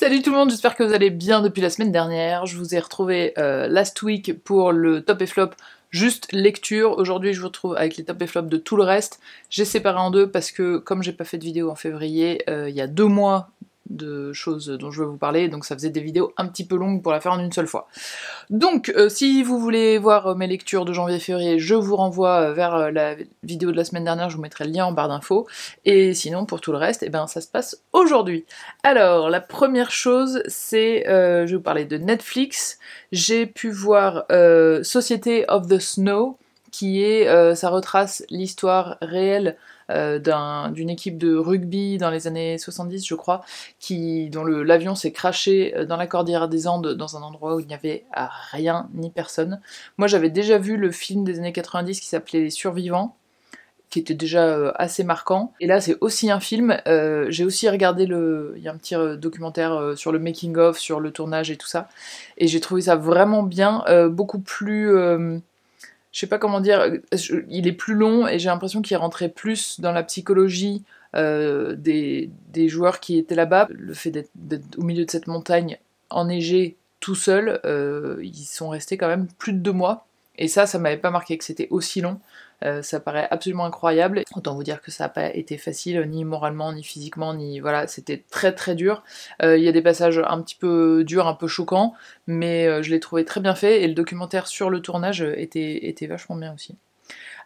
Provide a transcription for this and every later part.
Salut tout le monde, j'espère que vous allez bien depuis la semaine dernière. Je vous ai retrouvé euh, last week pour le top et flop juste lecture. Aujourd'hui, je vous retrouve avec les top et flop de tout le reste. J'ai séparé en deux parce que, comme j'ai pas fait de vidéo en février, euh, il y a deux mois de choses dont je veux vous parler, donc ça faisait des vidéos un petit peu longues pour la faire en une seule fois. Donc, euh, si vous voulez voir euh, mes lectures de janvier-février, je vous renvoie euh, vers la vidéo de la semaine dernière, je vous mettrai le lien en barre d'infos, et sinon, pour tout le reste, et eh ben, ça se passe aujourd'hui. Alors, la première chose, c'est, je vais vous parler de Netflix, j'ai pu voir Société of the Snow, qui est, ça retrace l'histoire réelle euh, d'une équipe de rugby dans les années 70, je crois, qui, dont l'avion s'est crashé euh, dans la Cordillère des Andes, dans un endroit où il n'y avait ah, rien ni personne. Moi, j'avais déjà vu le film des années 90 qui s'appelait Les Survivants qui était déjà euh, assez marquant. Et là, c'est aussi un film. j'ai aussi regardé le, il y a un petit documentaire sur le making of, sur le tournage et tout ça. Et j'ai trouvé ça vraiment bien, beaucoup plus je sais pas comment dire, il est plus long et j'ai l'impression qu'il rentrait plus dans la psychologie euh, des, joueurs qui étaient là-bas. Le fait d'être au milieu de cette montagne enneigée tout seul, euh, ils sont restés quand même plus de deux mois et ça, ça m'avait pas marqué que c'était aussi long. Euh, ça paraît absolument incroyable. Autant vous dire que ça n'a pas été facile, ni moralement, ni physiquement, ni voilà, c'était très très dur. Euh, il y a des passages un petit peu durs, un peu choquants, mais euh, je l'ai trouvé très bien fait et le documentaire sur le tournage était, était vachement bien aussi.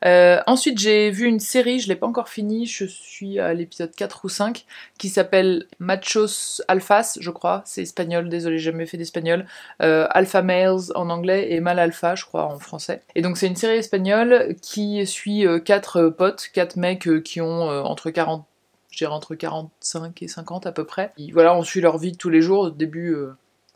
Euh, ensuite, j'ai vu une série, je ne l'ai pas encore finie, je suis à l'épisode 4 ou 5, qui s'appelle Machos Alphas, je crois, c'est espagnol, désolé, j'ai jamais fait d'espagnol. Euh, alpha Males en anglais et Mal Alpha, je crois, en français. Et donc, c'est une série espagnole qui suit 4 euh, potes, 4 mecs qui ont entre 40 je dirais entre 45 et 50 à peu près. voilà, on suit leur vie de tous les jours. Au début,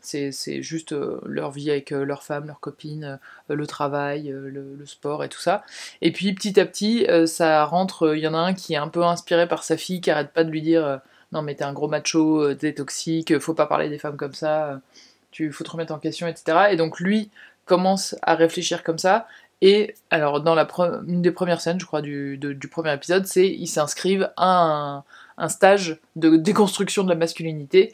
c'est juste euh, leur vie avec euh, leur femme, leur copine, euh, le travail, le, sport et tout ça. Et puis petit à petit, ça rentre. Il y en a un qui est un peu inspiré par sa fille qui arrête pas de lui dire Non, mais t'es un gros macho, t'es toxique, faut pas parler des femmes comme ça, tu faut te remettre en question, etc. Et donc lui commence à réfléchir comme ça. Et alors, dans la une des premières scènes, je crois, du, premier épisode, c'est il s'inscrivent à un stage de déconstruction de la masculinité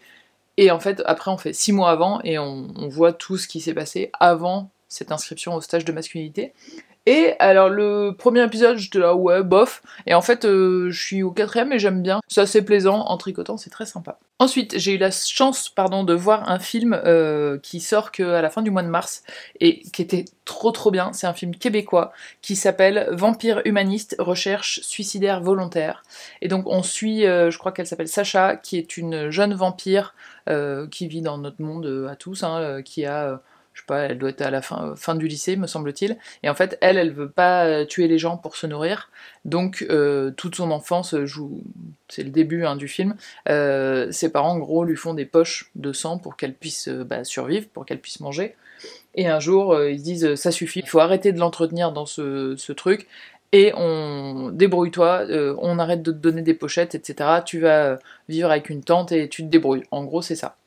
et en fait, après, on fait six mois avant et on, voit tout ce qui s'est passé avant cette inscription au stage de masculinité. Et alors le premier épisode, j'étais là ouais bof. Et en fait, euh, je suis au quatrième et j'aime bien. C'est assez plaisant en tricotant, c'est très sympa. Ensuite, j'ai eu la chance, pardon, de voir un film euh, qui sort qu'à la fin du mois de mars et qui était trop trop bien. C'est un film québécois qui s'appelle Vampire humaniste, recherche suicidaire volontaire. Et donc on suit, euh, je crois qu'elle s'appelle Sacha, qui est une jeune vampire qui vit dans notre monde à tous, hein, qui a je sais pas, elle doit être à la fin, fin du lycée, me semble-t-il. Et en fait, elle, elle veut pas euh, tuer les gens pour se nourrir. Donc, euh, toute son enfance C'est le début hein, du film. Euh, ses parents, en gros, lui font des poches de sang pour qu'elle puisse bah, survivre, pour qu'elle puisse manger. Et un jour, ils disent ça suffit, il faut arrêter de l'entretenir dans ce, truc et on débrouille-toi, on arrête de te donner des pochettes, etc. Tu vas vivre avec une tante et tu te débrouilles. En gros, c'est ça.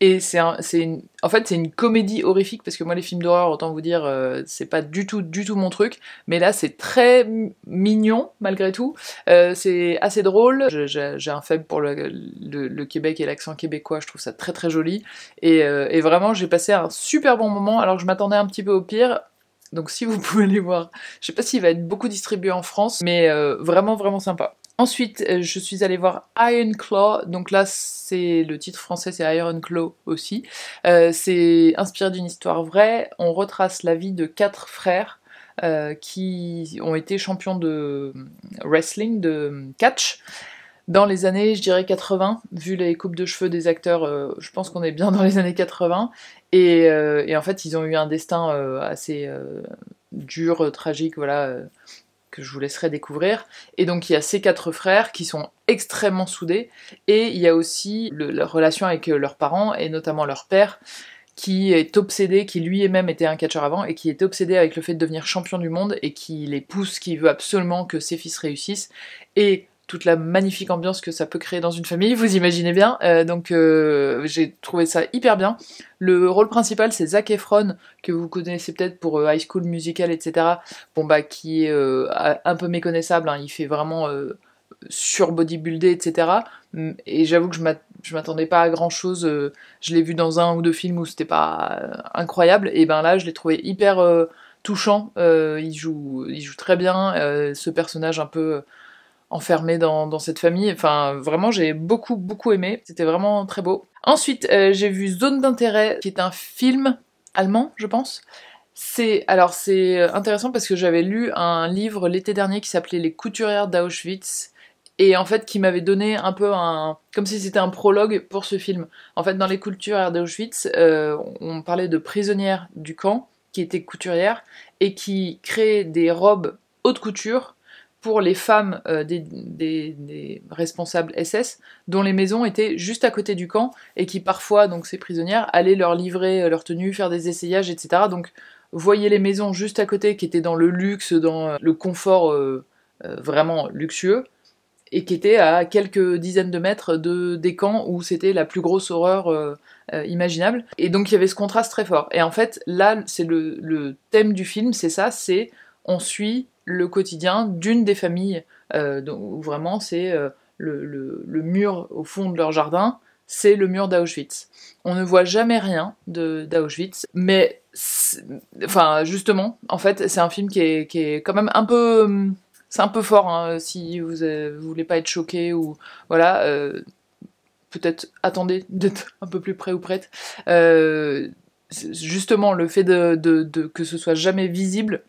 Et c'est en fait, c'est une comédie horrifique parce que moi, les films d'horreur, autant vous dire, euh, c'est pas du tout, du tout mon truc. Mais là, c'est très mignon malgré tout. Euh, c'est assez drôle. J'ai un faible pour le, Québec et l'accent québécois. Je trouve ça très, très joli. Euh, et, vraiment, j'ai passé un super bon moment. Alors, je m'attendais un petit peu au pire. Donc si vous pouvez les voir, je sais pas s'il va être beaucoup distribué en France, mais vraiment vraiment sympa. Ensuite, euh, je suis allée voir Iron Claw, donc là, c'est le titre français, c'est Iron Claw aussi. Euh, c'est inspiré d'une histoire vraie. On retrace la vie de quatre frères euh, qui ont été champions de wrestling, de catch. Dans les années, je dirais 80, vu les coupes de cheveux des acteurs, je pense qu'on est bien dans les années 80. et, en fait, ils ont eu un destin assez dur, tragique, voilà que je vous laisserai découvrir. Et donc il y a ces quatre frères qui sont extrêmement soudés, et il y a aussi leur relation avec euh, leurs parents, et notamment leur père, qui est obsédé, qui lui-même était un catcheur avant, et qui est obsédé avec le fait de devenir champion du monde, et qui les pousse, qui veut absolument que ses fils réussissent. Et toute la magnifique ambiance que ça peut créer dans une famille, vous imaginez bien. Euh, donc euh, j'ai trouvé ça hyper bien. Le rôle principal, c'est Zac Efron, que vous connaissez peut-être pour euh, High School Musical, etc. Bon bah qui est un peu méconnaissable, hein. il fait vraiment sur bodybuildé, etc. Et j'avoue que je m'attendais pas à grand chose. Je l'ai vu dans un ou deux films où c'était pas incroyable. Et ben là, je l'ai trouvé hyper touchant. il joue, il joue très bien. ce personnage un peu enfermée dans, cette famille. Enfin, vraiment, j'ai beaucoup, beaucoup aimé. C'était vraiment très beau. Ensuite, euh, j'ai vu Zone d'intérêt, qui est un film allemand, je pense. C'est alors c'est intéressant parce que j'avais lu un livre l'été dernier qui s'appelait Les couturières d'Auschwitz et en fait qui m'avait donné un peu un comme si c'était un prologue pour ce film. En fait, dans Les couturières d'Auschwitz, euh, on parlait de prisonnières du camp qui étaient couturières et qui créaient des robes haute couture pour les femmes euh, des, responsables SS, dont les maisons étaient juste à côté du camp, et qui parfois, donc ces prisonnières, allaient leur livrer euh, leur tenue, faire des essayages, etc. Donc, voyez les maisons juste à côté, qui étaient dans le luxe, dans euh, le confort vraiment luxueux, et qui étaient à quelques dizaines de mètres de, des camps où c'était la plus grosse horreur imaginable. Et donc, il y avait ce contraste très fort. Et en fait, là, c'est le thème du film, c'est ça, c'est on suit le quotidien d'une des familles, euh, vraiment c'est euh, le, mur au fond de leur jardin, c'est le mur d'Auschwitz. On ne voit jamais rien d'Auschwitz, mais enfin justement, en fait, c'est un film qui est, quand même un peu, c'est un peu fort. Hein, si euh, vous, voulez pas être choqué ou voilà, peut-être attendez d'être un peu plus près ou prête. justement, le fait de, que ce soit jamais visible,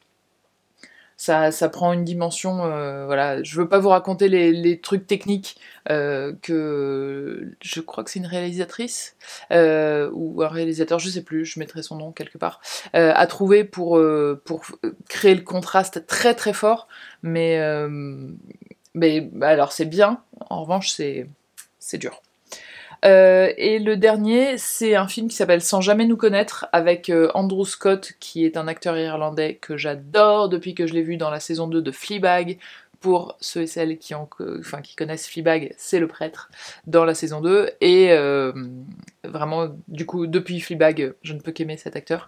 ça, ça prend une dimension. Euh, voilà, je veux pas vous raconter les, trucs techniques euh, que je crois que c'est une réalisatrice euh, ou un réalisateur, je sais plus, je mettrai son nom quelque part, à trouver pour, pour créer le contraste très très fort. Mais, mais bah, alors c'est bien, en revanche c'est dur. Euh, et le dernier, c'est un film qui s'appelle Sans jamais nous connaître avec euh, Andrew Scott, qui est un acteur irlandais que j'adore depuis que je l'ai vu dans la saison 2 de Fleabag. Pour ceux et celles qui, qui connaissent Fleabag, c'est le prêtre dans la saison 2. Et euh, vraiment, du coup, depuis Fleabag, je ne peux qu'aimer cet acteur.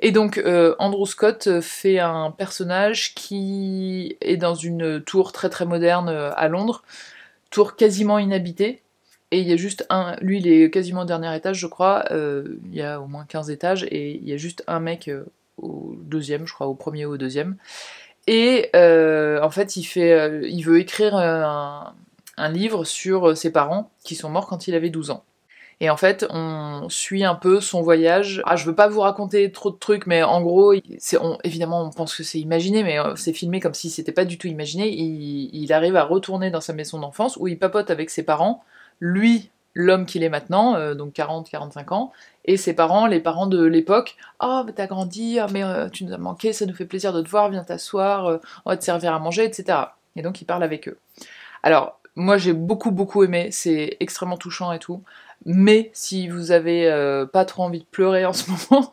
Et donc, Andrew Scott fait un personnage qui est dans une tour très très moderne à Londres, tour quasiment inhabitée et il y a juste un. Lui, il est quasiment au dernier étage, je crois. Euh, il y a au moins 15 étages. Et il y a juste un mec euh, au deuxième, je crois, au premier ou au deuxième. Et euh, en fait, il, fait, il veut écrire un, un, livre sur ses parents qui sont morts quand il avait 12 ans. Et en fait, on suit un peu son voyage. Ah, je veux pas vous raconter trop de trucs, mais en gros, évidemment, on pense que c'est imaginé, mais c'est filmé comme si c'était pas du tout imaginé. il, arrive à retourner dans sa maison d'enfance où il papote avec ses parents lui, l'homme qu'il est maintenant, euh, donc 40-45 ans, et ses parents, les parents de l'époque, « Oh, mais t'as grandi, ah, mais euh, tu nous as manqué, ça nous fait plaisir de te voir, viens t'asseoir, euh, on va te servir à manger, etc. » Et donc il parle avec eux. Alors, moi j'ai beaucoup beaucoup aimé, c'est extrêmement touchant et tout, mais si vous avez pas trop envie de pleurer en ce moment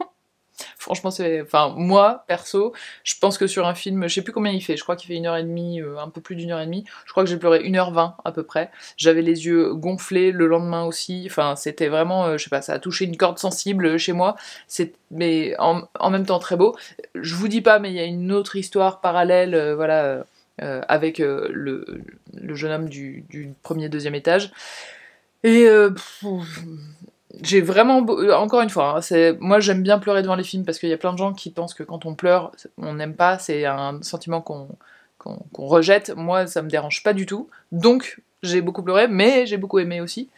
franchement, c'est. Enfin, moi, perso, je pense que sur un film, je sais plus combien il fait, je crois qu'il fait une heure et demie, euh, un peu plus d'une heure et demie. Je crois que j'ai pleuré une heure vingt, à peu près. J'avais les yeux gonflés le lendemain aussi. Enfin, c'était vraiment, euh, je sais pas, ça a touché une corde sensible chez moi. C'est mais en, même temps très beau. Je vous dis pas, mais il y a une autre histoire parallèle, euh, voilà, avec le, jeune homme du, premier, deuxième étage. Et j'ai vraiment euh, encore une fois, hein, moi j'aime bien pleurer devant les films parce qu'il y a plein de gens qui pensent que quand on pleure, on n'aime pas, c'est un sentiment qu'on qu'on rejette. Moi, ça me dérange pas du tout. Donc j'ai beaucoup pleuré, mais j'ai beaucoup aimé aussi.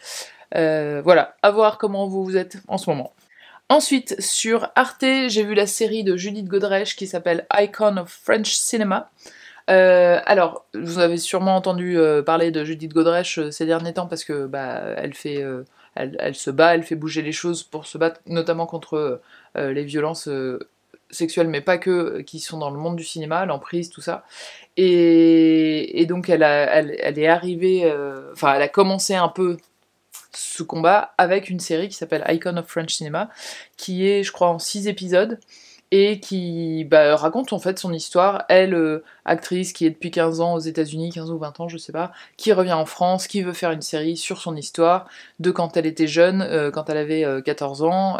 Euh, voilà, à voir comment vous vous êtes en ce moment. Ensuite, sur Arte, j'ai vu la série de Judith Godrèche qui s'appelle Icon of French Cinema. Euh, alors, vous avez sûrement entendu parler de Judith Godrèche ces derniers temps parce que bah, elle fait elle, se bat, elle fait bouger les choses pour se battre notamment contre euh, les violences euh, sexuelles, mais pas que, euh, qui sont dans le monde du cinéma, l'emprise, tout ça. Et, donc elle, elle, est arrivée, enfin elle a commencé un peu ce combat avec une série qui s'appelle Icon of French Cinema, qui est, je crois, en six épisodes et qui bah, raconte en fait son histoire. Elle, euh, actrice qui est depuis 15 ans aux États-Unis, 15 ou 20 ans, je sais pas, qui revient en France, qui veut faire une série sur son histoire de quand elle était jeune, euh, quand elle avait 14 euh, ans.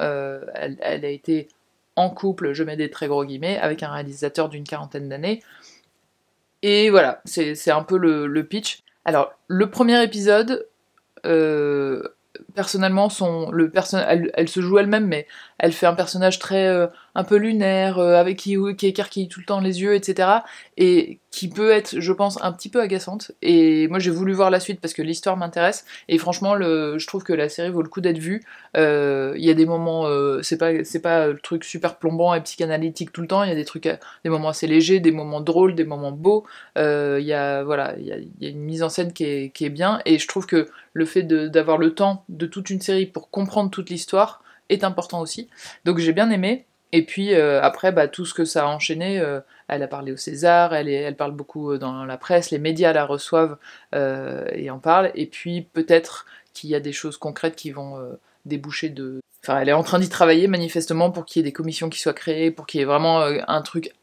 Elle, a été en couple, je mets des très gros guillemets, avec un réalisateur d'une quarantaine d'années. Et voilà, c'est un peu le, pitch. Alors, le premier épisode personnellement, son, le elle, se joue elle-même, mais elle fait un personnage très euh, un peu lunaire, euh, avec qui, qui écarquille tout le temps les yeux, etc. Et qui peut être, je pense, un petit peu agaçante. Et moi, j'ai voulu voir la suite parce que l'histoire m'intéresse. Et franchement, je trouve que la série vaut le coup d'être vue. Euh, il y a des moments, c'est pas c'est pas le truc super plombant et psychanalytique tout le temps. Il y a des trucs, des moments assez légers, des moments drôles, des moments beaux. Il y a voilà, il y a, une mise en scène qui est, qui est bien. Et je trouve que le fait d'avoir le temps de toute une série pour comprendre toute l'histoire est important aussi. Donc j'ai bien aimé. Et puis euh, après, bah, tout ce que ça a enchaîné, euh, elle a parlé au César, elle, elle parle beaucoup euh, dans la presse, les médias la reçoivent et en parlent. Et puis peut-être qu'il y a des choses concrètes qui vont déboucher de... Enfin, elle est en train d'y travailler manifestement pour qu'il y ait des commissions qui soient créées, pour qu'il y ait vraiment un truc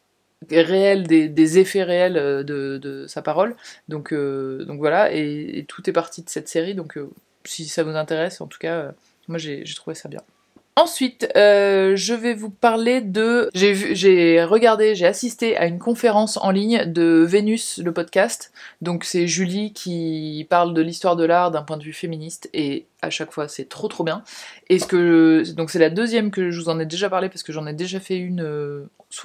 réel, des, effets réels de, sa parole. Donc, donc voilà, et, tout est parti de cette série. Donc si ça vous intéresse, en tout cas, moi j'ai trouvé ça bien. Ensuite, euh, je vais vous parler de. J'ai regardé, j'ai assisté à une conférence en ligne de Vénus, le podcast. Donc c'est Julie qui parle de l'histoire de l'art d'un point de vue féministe et à chaque fois c'est trop trop bien. Et ce que donc c'est la deuxième que je vous en ai déjà parlé parce que j'en ai déjà fait une euh,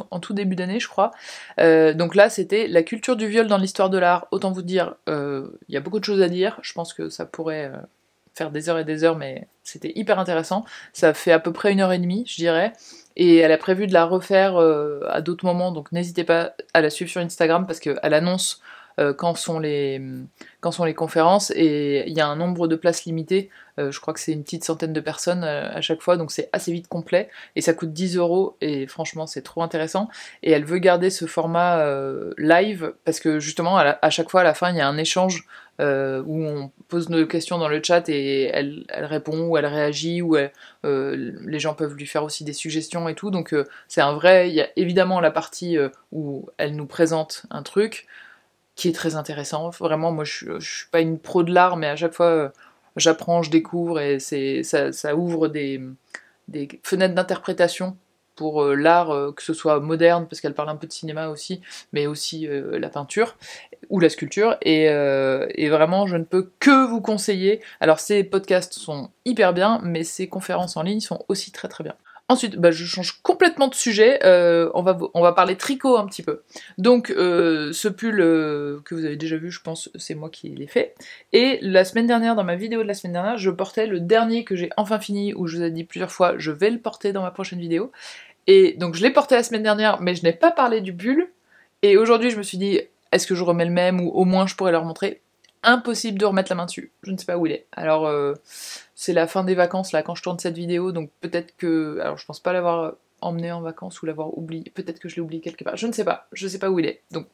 en tout début d'année, je crois. Euh, donc là c'était la culture du viol dans l'histoire de l'art. Autant vous dire, il y a beaucoup de choses à dire. Je pense que ça pourrait faire des heures et des heures, mais c'était hyper intéressant. Ça fait à peu près une heure et demie, je dirais. Et elle a prévu de la refaire euh, à d'autres moments, donc n'hésitez pas à la suivre sur Instagram parce qu'elle annonce euh, quand, sont les, conférences et il y a un nombre de places limitées. Euh, je crois que c'est une petite centaine de personnes euh, à chaque fois, donc c'est assez vite complet et ça coûte 10 euros et franchement c'est trop intéressant. Et elle veut garder ce format live parce que justement à, chaque fois à la fin il y a un échange où on pose nos questions dans le chat et elle, répond ou elle réagit ou les gens peuvent lui faire aussi des suggestions et tout. Donc c'est un vrai, il y a évidemment la partie où elle nous présente un truc, qui est très intéressant. Vraiment, moi, je, suis pas une pro de l'art, mais à chaque fois, euh, j'apprends, je découvre, et c'est ça, ouvre des, fenêtres d'interprétation pour euh, l'art, euh, que ce soit moderne, parce qu'elle parle un peu de cinéma aussi, mais aussi la peinture ou la sculpture. Et, et, vraiment, je ne peux que vous conseiller. Alors, ces podcasts sont hyper bien, mais ces conférences en ligne sont aussi très très bien. Ensuite, bah, je change complètement de sujet. Euh, on, va, parler tricot un petit peu. Donc, euh, ce pull euh, que vous avez déjà vu, je pense, c'est moi qui l'ai fait. Et la semaine dernière, dans ma vidéo de la semaine dernière, je portais le dernier que j'ai enfin fini, où je vous ai dit plusieurs fois, je vais le porter dans ma prochaine vidéo. Et donc, je l'ai porté la semaine dernière, mais je n'ai pas parlé du pull. Et aujourd'hui, je me suis dit, est-ce que je remets le même, ou au moins je pourrais le montrer impossible de remettre la main dessus. Je ne sais pas où il est. Alors, euh, c'est la fin des vacances, là, quand je tourne cette vidéo, donc peut-être que... Alors, je pense pas l'avoir emmené en vacances ou l'avoir oublié. Peut-être que je l'ai oublié quelque part. Je ne sais pas. Je ne sais pas où il est. Donc,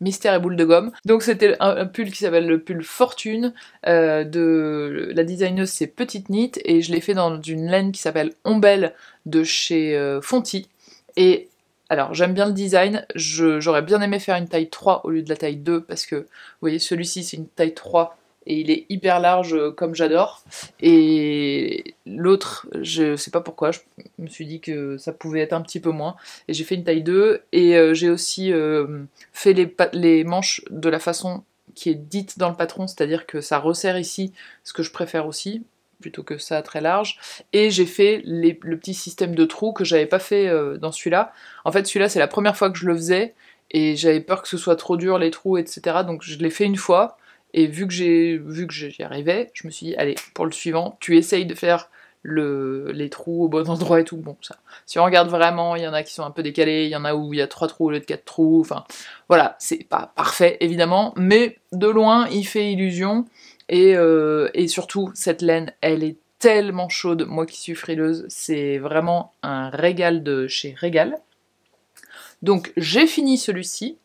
mystère et boule de gomme. Donc, c'était un, pull qui s'appelle le pull Fortune. Euh, de La designeuse, c'est Petite Knit. Et je l'ai fait dans une laine qui s'appelle Ombelle de chez euh, Fonty. Et alors j'aime bien le design, j'aurais bien aimé faire une taille 3 au lieu de la taille 2 parce que vous voyez celui-ci c'est une taille 3 et il est hyper large euh, comme j'adore. Et l'autre, je sais pas pourquoi, je me suis dit que ça pouvait être un petit peu moins. Et j'ai fait une taille 2 et euh, j'ai aussi euh, fait les manches de la façon qui est dite dans le patron, c'est-à-dire que ça resserre ici, ce que je préfère aussi, plutôt que ça très large. Et j'ai fait le petit système de trous que j'avais pas fait euh, dans celui-là. En fait, celui-là, c'est la première fois que je le faisais et j'avais peur que ce soit trop dur les trous, etc. Donc je l'ai fait une fois. Et vu que j'ai vu que j'y arrivais, je me suis dit, allez, pour le suivant, tu essayes de faire le, les trous au bon endroit et tout. Bon, ça. Si on regarde vraiment, il y en a qui sont un peu décalés, il y en a où il y a trois trous au lieu de quatre trous. Enfin, voilà, c'est pas parfait évidemment, mais de loin, il fait illusion. Euh, et, surtout, cette laine, elle est tellement chaude, moi qui suis frileuse, c'est vraiment un régal de chez Régal. Donc j'ai fini celui-ci.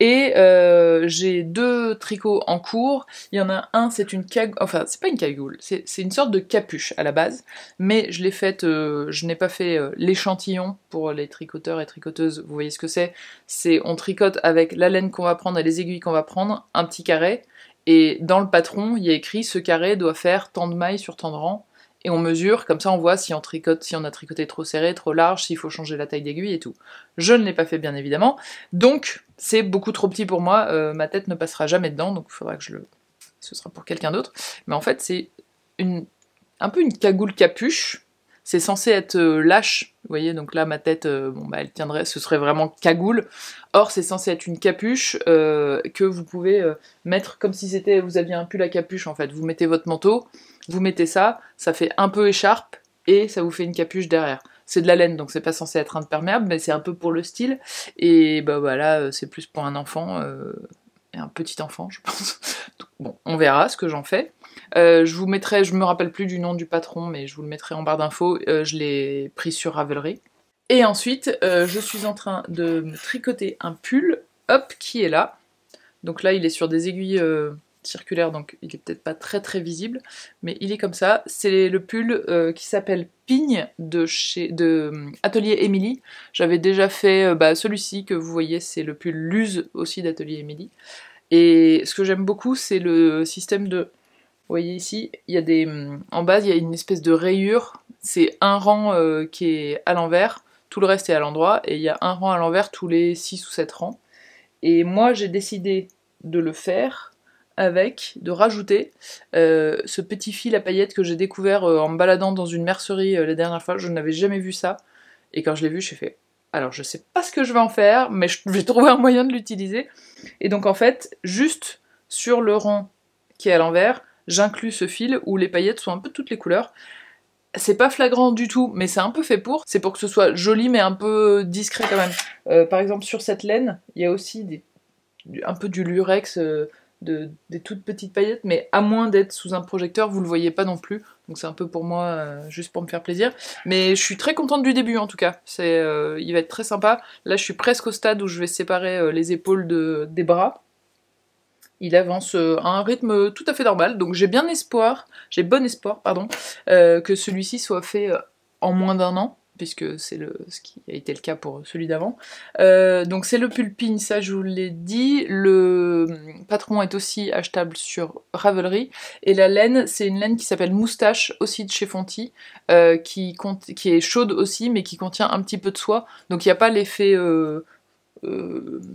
Et euh, j'ai deux tricots en cours. Il y en a un, c'est une cagoule. Enfin, c'est pas une cagoule, c'est une sorte de capuche à la base. Mais je l'ai faite, euh, je n'ai pas fait l'échantillon pour les tricoteurs et tricoteuses. Vous voyez ce que c'est C'est on tricote avec la laine qu'on va prendre et les aiguilles qu'on va prendre, un petit carré. Et dans le patron, il y a écrit ce carré doit faire tant de mailles sur tant de rangs. Et on mesure, comme ça on voit si on tricote, si on a tricoté trop serré, trop large, s'il faut changer la taille d'aiguille et tout. Je ne l'ai pas fait bien évidemment, donc c'est beaucoup trop petit pour moi, euh, ma tête ne passera jamais dedans, donc il faudra que je le... ce sera pour quelqu'un d'autre. Mais en fait c'est une... un peu une cagoule capuche, c'est censé être euh, lâche, vous voyez, donc là, ma tête, euh, bon, bah, elle tiendrait, ce serait vraiment cagoule. Or, c'est censé être une capuche euh, que vous pouvez euh, mettre comme si c'était, vous aviez un pull à capuche en fait. Vous mettez votre manteau, vous mettez ça, ça fait un peu écharpe et ça vous fait une capuche derrière. C'est de la laine, donc c'est pas censé être imperméable, mais c'est un peu pour le style. Et bah voilà, c'est plus pour un enfant un petit enfant, je pense. bon, on verra ce que j'en fais. Euh, je vous mettrai, je me rappelle plus du nom du patron, mais je vous le mettrai en barre d'infos. Euh, je l'ai pris sur Ravelry. Et ensuite, euh, je suis en train de me tricoter un pull, hop, qui est là. Donc là, il est sur des aiguilles circulaire, donc il est peut-être pas très très visible, mais il est comme ça. C'est le pull euh, qui s'appelle Pigne de chez de euh, Atelier Émilie. J'avais déjà fait euh, bah, celui-ci que vous voyez, c'est le pull Luse aussi d'Atelier Émilie. Et ce que j'aime beaucoup, c'est le système de vous voyez ici, il y a des en base, il y a une espèce de rayure, c'est un rang qui est à l'envers, tout le reste est à l'endroit et il y a un rang à l'envers tous les 6 ou 7 rangs. Et moi, j'ai décidé de le faire avec de rajouter euh, ce petit fil à paillettes que j'ai découvert euh, en me baladant dans une mercerie euh, la dernière fois. Je n'avais jamais vu ça. Et quand je l'ai vu, j'ai fait alors je sais pas ce que je vais en faire, mais je vais trouver un moyen de l'utiliser. Et donc en fait, juste sur le rond qui est à l'envers, j'inclus ce fil où les paillettes sont un peu toutes les couleurs. C'est pas flagrant du tout, mais c'est un peu fait pour. C'est pour que ce soit joli, mais un peu discret quand même. par exemple, sur cette laine, il y a aussi un peu du lurex de, des toutes petites paillettes, mais à moins d'être sous un projecteur, vous le voyez pas non plus. Donc c'est un peu pour moi, euh, juste pour me faire plaisir. Mais je suis très contente du début en tout cas. C'est, euh, il va être très sympa. Là, je suis presque au stade où je vais séparer euh, les épaules de, des bras. Il avance à un rythme tout à fait normal. Donc j'ai bien espoir, j'ai bon espoir, pardon, que celui-ci soit fait en moins d'un an puisque c'est ce qui a été le cas pour celui d'avant. Euh, donc c'est le pulpine, ça je vous l'ai dit. Le patron est aussi achetable sur Ravelry. Et la laine, c'est une laine qui s'appelle Moustache, aussi de chez Fonty, euh, qui, qui, est chaude aussi, mais qui contient un petit peu de soie. Donc il n'y a pas l'effet... Euh,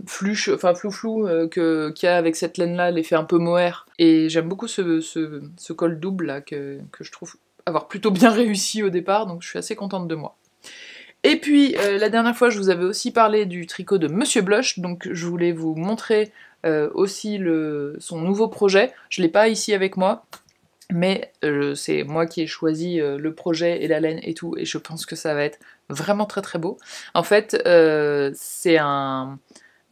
fluche, enfin flou flou qu'il y a avec cette laine là, l'effet un peu mohair. Et j'aime beaucoup ce, col double là que je trouve avoir plutôt bien réussi au départ, donc je suis assez contente de moi. Et puis, euh, la dernière fois, je vous avais aussi parlé du tricot de Monsieur Blush, donc je voulais vous montrer euh, aussi son nouveau projet. Je ne l'ai pas ici avec moi, mais euh, c'est moi qui ai choisi le projet et la laine et tout, et je pense que ça va être vraiment très très beau. En fait, c'est un...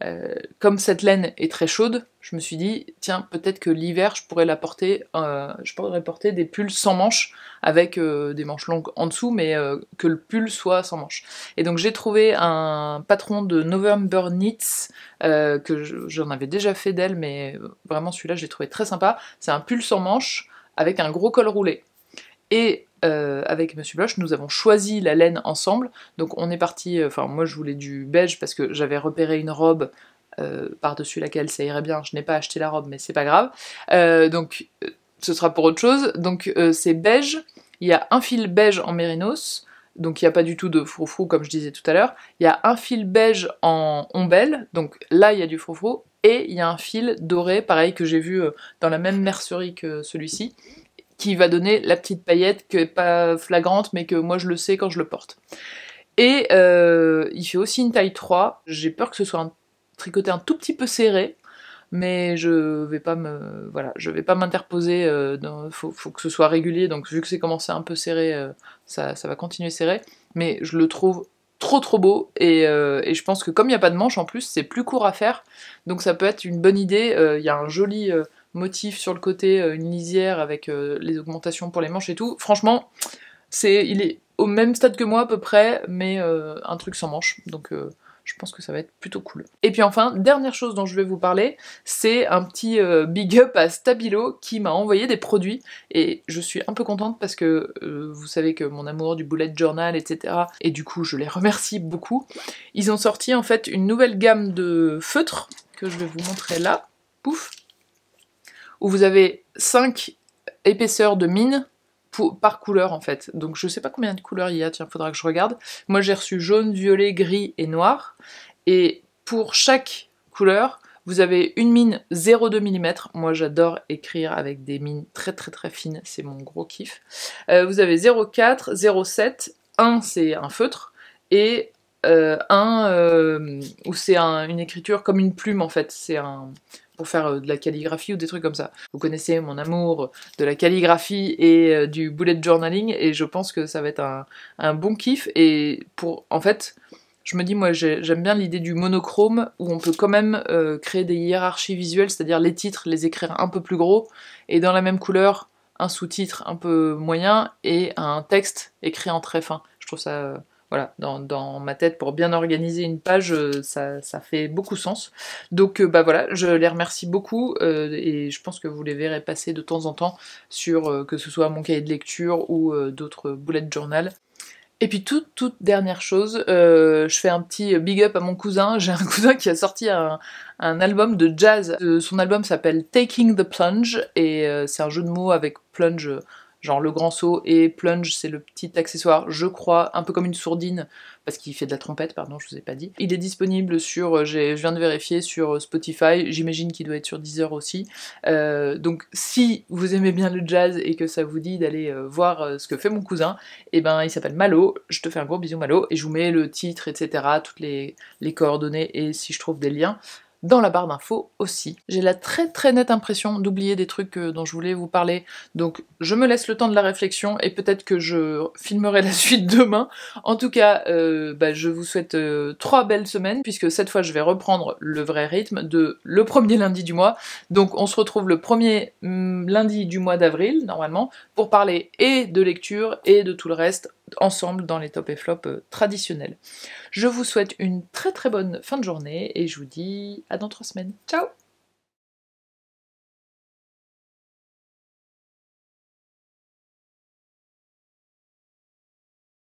Euh, comme cette laine est très chaude, je me suis dit, tiens, peut-être que l'hiver, je pourrais la porter, euh, je pourrais porter des pulls sans manches, avec euh, des manches longues en dessous, mais que le pull soit sans manches. Et donc j'ai trouvé un patron de November Knits, que j'en avais déjà fait d'elle, mais vraiment celui-là, je l'ai trouvé très sympa. C'est un pull sans manches, avec un gros col roulé. Et euh, avec Monsieur Bloch, nous avons choisi la laine ensemble. Donc on est parti, euh, enfin moi je voulais du beige parce que j'avais repéré une robe euh, par-dessus laquelle ça irait bien. Je n'ai pas acheté la robe, mais c'est pas grave. donc ce sera pour autre chose. Donc c'est beige. Il y a un fil beige en mérinos. Donc il n'y a pas du tout de froufrou comme je disais tout à l'heure. Il y a un fil beige en ombelle, donc là il y a du froufrou, et il y a un fil doré, pareil que j'ai vu dans la même mercerie que celui-ci qui va donner la petite paillette qui est pas flagrante, mais que moi je le sais quand je le porte. Et euh, il fait aussi une taille 3. J'ai peur que ce soit un tricoté un tout petit peu serré, mais je vais pas me voilà, je vais pas m'interposer. il euh, faut, que ce soit régulier. Donc vu que c'est commencé un peu serré, euh, ça, ça, va continuer serré. Mais je le trouve trop trop beau et, et je pense que comme il n'y a pas de manche en plus, c'est plus court à faire. Donc ça peut être une bonne idée. Il y a un joli Motif sur le côté, euh, une lisière avec euh, les augmentations pour les manches et tout. Franchement, c'est, il est au même stade que moi à peu près, mais euh, un truc sans manches. Donc je pense que ça va être plutôt cool. Et puis enfin, dernière chose dont je vais vous parler, c'est un petit big up à Stabilo qui m'a envoyé des produits et je suis un peu contente parce que vous savez que mon amour du bullet journal, etc. Et du coup, je les remercie beaucoup. Ils ont sorti en fait une nouvelle gamme de feutres que je vais vous montrer là. Pouf où vous avez 5 épaisseurs de mines, par couleur en fait. Donc je sais pas combien de couleurs il y a, tiens, faudra que je regarde. Moi j'ai reçu jaune, violet, gris et noir. Et pour chaque couleur, vous avez une mine 0,2 mm. Moi, j'adore écrire avec des mines très très très fines. C'est mon gros kiff. Euh, vous avez 0,4, 0,7. 1, c'est un feutre. Et 1, euh, euh, où c'est une écriture comme une plume, en fait. C'est un, faire euh, de la calligraphie ou des trucs comme ça. Vous connaissez mon amour de la calligraphie et euh, du bullet journaling, et je pense que ça va être un, bon kiff. Et pour, en fait, je me dis, moi, j'aime bien l'idée du monochrome où on peut quand même euh, créer des hiérarchies visuelles, c'est-à-dire les titres, les écrire un peu plus gros et dans la même couleur, un sous-titre un peu moyen et un texte écrit en très fin. Je trouve ça voilà, dans, ma tête, pour bien organiser une page, euh, ça, fait beaucoup sens. Donc euh, bah voilà, je les remercie beaucoup euh, et je pense que vous les verrez passer de temps en temps sur que ce soit mon cahier de lecture ou d'autres de journal. Et puis toute, toute dernière chose, je fais un petit big up à mon cousin. J'ai un cousin qui a sorti un, album de jazz. son album s'appelle Taking the Plunge et c'est un jeu de mots avec plunge Genre le grand saut et plunge, c'est le petit accessoire, je crois, un peu comme une sourdine, parce qu'il fait de la trompette, pardon, je vous ai pas dit. Il est disponible sur, euh, je viens de vérifier, sur euh, Spotify, j'imagine qu'il doit être sur Deezer aussi. Euh, donc si vous aimez bien le jazz et que ça vous dit d'aller voir ce que fait mon cousin, et eh ben il s'appelle Malo, je te fais un gros bisou Malo, et je vous mets le titre, etc., toutes les coordonnées et si je trouve des liens dans la barre d'infos aussi. J'ai la très très nette impression d'oublier des trucs euh, dont je voulais vous parler, donc je me laisse le temps de la réflexion et peut-être que je filmerai la suite demain. En tout cas, euh, bah, je vous souhaite euh, trois belles semaines, puisque cette fois je vais reprendre le vrai rythme de le premier lundi du mois. Donc on se retrouve le premier mm, lundi du mois d'avril, normalement, pour parler et de lecture et de tout le reste ensemble dans les top et flop euh, traditionnels. Je vous souhaite une très très bonne fin de journée et je vous dis à dans trois semaines. Ciao